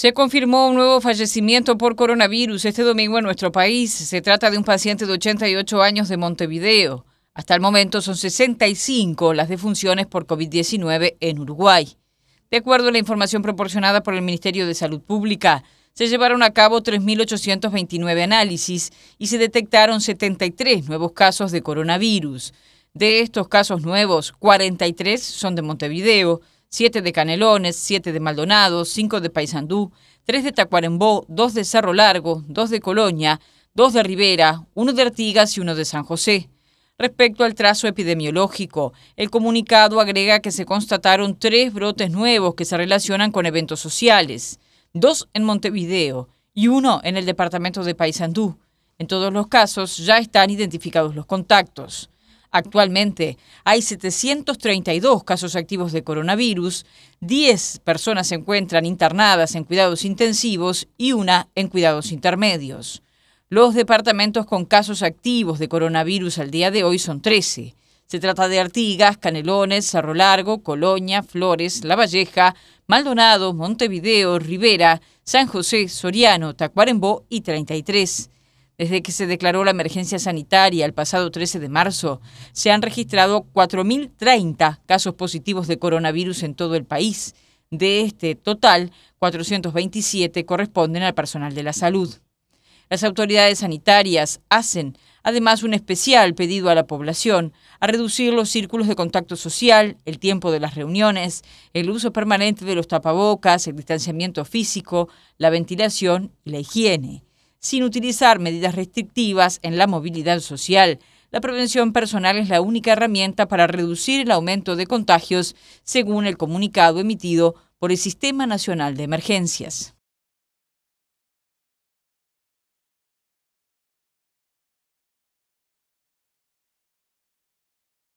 Se confirmó un nuevo fallecimiento por coronavirus este domingo en nuestro país. Se trata de un paciente de 88 años de Montevideo. Hasta el momento son 65 las defunciones por COVID-19 en Uruguay. De acuerdo a la información proporcionada por el Ministerio de Salud Pública, se llevaron a cabo 3.829 análisis y se detectaron 73 nuevos casos de coronavirus. De estos casos nuevos, 43 son de Montevideo, 7 de Canelones, 7 de Maldonado, 5 de Paysandú, 3 de Tacuarembó, 2 de Cerro Largo, 2 de Colonia, 2 de Rivera, 1 de Artigas y 1 de San José. Respecto al trazo epidemiológico, el comunicado agrega que se constataron 3 brotes nuevos que se relacionan con eventos sociales, 2 en Montevideo y 1 en el departamento de Paysandú. En todos los casos ya están identificados los contactos. Actualmente hay 732 casos activos de coronavirus, 10 personas se encuentran internadas en cuidados intensivos y una en cuidados intermedios. Los departamentos con casos activos de coronavirus al día de hoy son 13. Se trata de Artigas, Canelones, Cerro Largo, Colonia, Flores, La Valleja, Maldonado, Montevideo, Rivera, San José, Soriano, Tacuarembó y 33. Desde que se declaró la emergencia sanitaria el pasado 13 de marzo, se han registrado 4.030 casos positivos de coronavirus en todo el país. De este total, 427 corresponden al personal de la salud. Las autoridades sanitarias hacen además un especial pedido a la población a reducir los círculos de contacto social, el tiempo de las reuniones, el uso permanente de los tapabocas, el distanciamiento físico, la ventilación y la higiene sin utilizar medidas restrictivas en la movilidad social. La prevención personal es la única herramienta para reducir el aumento de contagios, según el comunicado emitido por el Sistema Nacional de Emergencias.